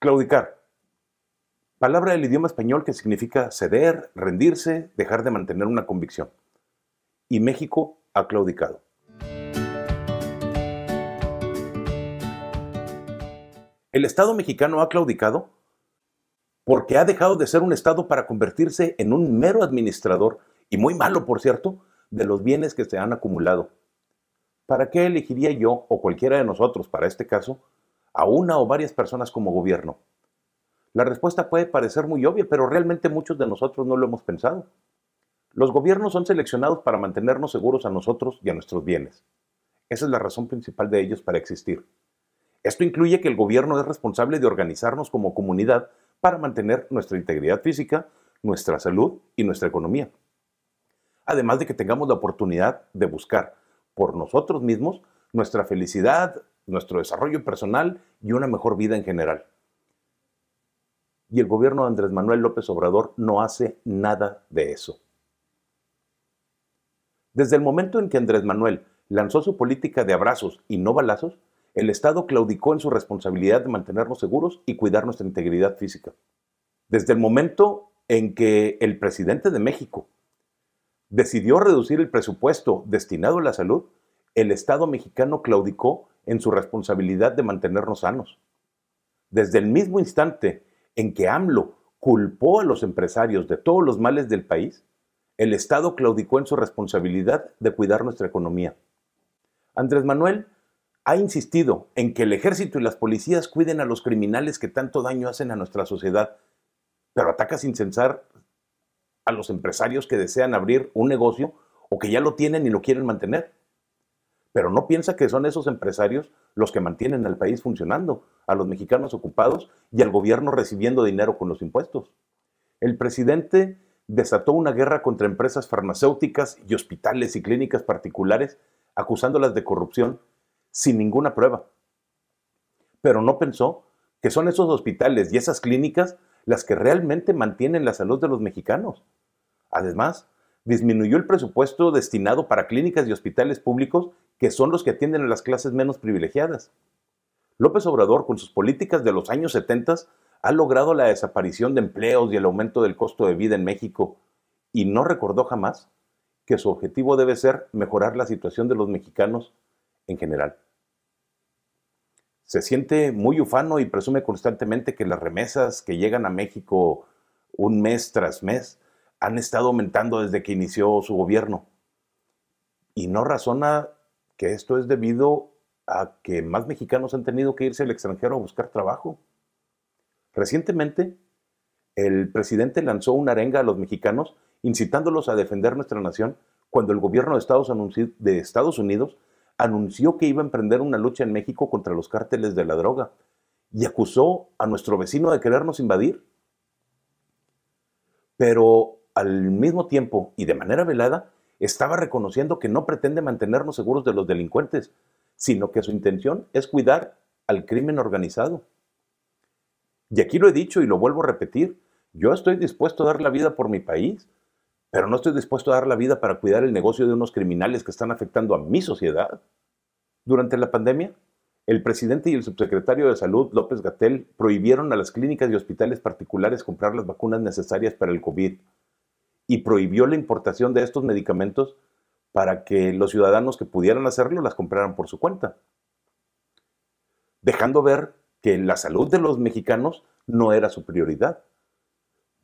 Claudicar. Palabra del idioma español que significa ceder, rendirse, dejar de mantener una convicción. Y México ha claudicado. ¿El Estado mexicano ha claudicado? Porque ha dejado de ser un Estado para convertirse en un mero administrador, y muy malo por cierto, de los bienes que se han acumulado. ¿Para qué elegiría yo o cualquiera de nosotros, para este caso, a una o varias personas como gobierno? La respuesta puede parecer muy obvia, pero realmente muchos de nosotros no lo hemos pensado. Los gobiernos son seleccionados para mantenernos seguros a nosotros y a nuestros bienes. Esa es la razón principal de ellos para existir. Esto incluye que el gobierno es responsable de organizarnos como comunidad para mantener nuestra integridad física, nuestra salud y nuestra economía. Además de que tengamos la oportunidad de buscar por nosotros mismos nuestra felicidad, nuestro desarrollo personal y una mejor vida en general. Y el gobierno de Andrés Manuel López Obrador no hace nada de eso. Desde el momento en que Andrés Manuel lanzó su política de abrazos y no balazos, el Estado claudicó en su responsabilidad de mantenernos seguros y cuidar nuestra integridad física. Desde el momento en que el presidente de México decidió reducir el presupuesto destinado a la salud, el Estado mexicano claudicó en su responsabilidad de mantenernos sanos. Desde el mismo instante en que AMLO culpó a los empresarios de todos los males del país, el Estado claudicó en su responsabilidad de cuidar nuestra economía. Andrés Manuel ha insistido en que el ejército y las policías cuiden a los criminales que tanto daño hacen a nuestra sociedad, pero ataca sin censar a los empresarios que desean abrir un negocio o que ya lo tienen y lo quieren mantener pero no piensa que son esos empresarios los que mantienen al país funcionando, a los mexicanos ocupados y al gobierno recibiendo dinero con los impuestos. El presidente desató una guerra contra empresas farmacéuticas y hospitales y clínicas particulares, acusándolas de corrupción sin ninguna prueba. Pero no pensó que son esos hospitales y esas clínicas las que realmente mantienen la salud de los mexicanos. Además, disminuyó el presupuesto destinado para clínicas y hospitales públicos que son los que atienden a las clases menos privilegiadas. López Obrador, con sus políticas de los años 70, ha logrado la desaparición de empleos y el aumento del costo de vida en México, y no recordó jamás que su objetivo debe ser mejorar la situación de los mexicanos en general. Se siente muy ufano y presume constantemente que las remesas que llegan a México un mes tras mes han estado aumentando desde que inició su gobierno. Y no razona que esto es debido a que más mexicanos han tenido que irse al extranjero a buscar trabajo. Recientemente, el presidente lanzó una arenga a los mexicanos incitándolos a defender nuestra nación cuando el gobierno de Estados, de Estados Unidos anunció que iba a emprender una lucha en México contra los cárteles de la droga y acusó a nuestro vecino de querernos invadir. Pero al mismo tiempo y de manera velada, estaba reconociendo que no pretende mantenernos seguros de los delincuentes, sino que su intención es cuidar al crimen organizado. Y aquí lo he dicho y lo vuelvo a repetir, yo estoy dispuesto a dar la vida por mi país, pero no estoy dispuesto a dar la vida para cuidar el negocio de unos criminales que están afectando a mi sociedad. Durante la pandemia, el presidente y el subsecretario de Salud, López Gatel, prohibieron a las clínicas y hospitales particulares comprar las vacunas necesarias para el COVID y prohibió la importación de estos medicamentos para que los ciudadanos que pudieran hacerlo las compraran por su cuenta, dejando ver que la salud de los mexicanos no era su prioridad.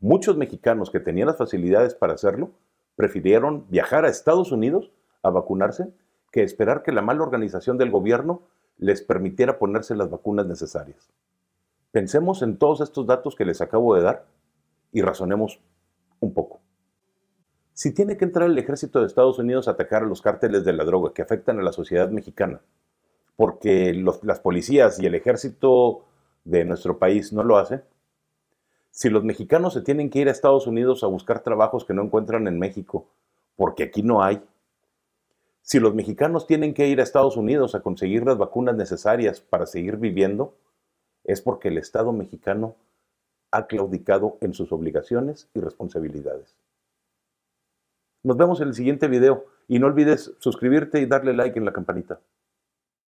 Muchos mexicanos que tenían las facilidades para hacerlo prefirieron viajar a Estados Unidos a vacunarse que esperar que la mala organización del gobierno les permitiera ponerse las vacunas necesarias. Pensemos en todos estos datos que les acabo de dar y razonemos si tiene que entrar el ejército de Estados Unidos a atacar a los cárteles de la droga que afectan a la sociedad mexicana, porque las policías y el ejército de nuestro país no lo hacen, si los mexicanos se tienen que ir a Estados Unidos a buscar trabajos que no encuentran en México, porque aquí no hay, si los mexicanos tienen que ir a Estados Unidos a conseguir las vacunas necesarias para seguir viviendo, es porque el Estado mexicano ha claudicado en sus obligaciones y responsabilidades. Nos vemos en el siguiente video y no olvides suscribirte y darle like en la campanita.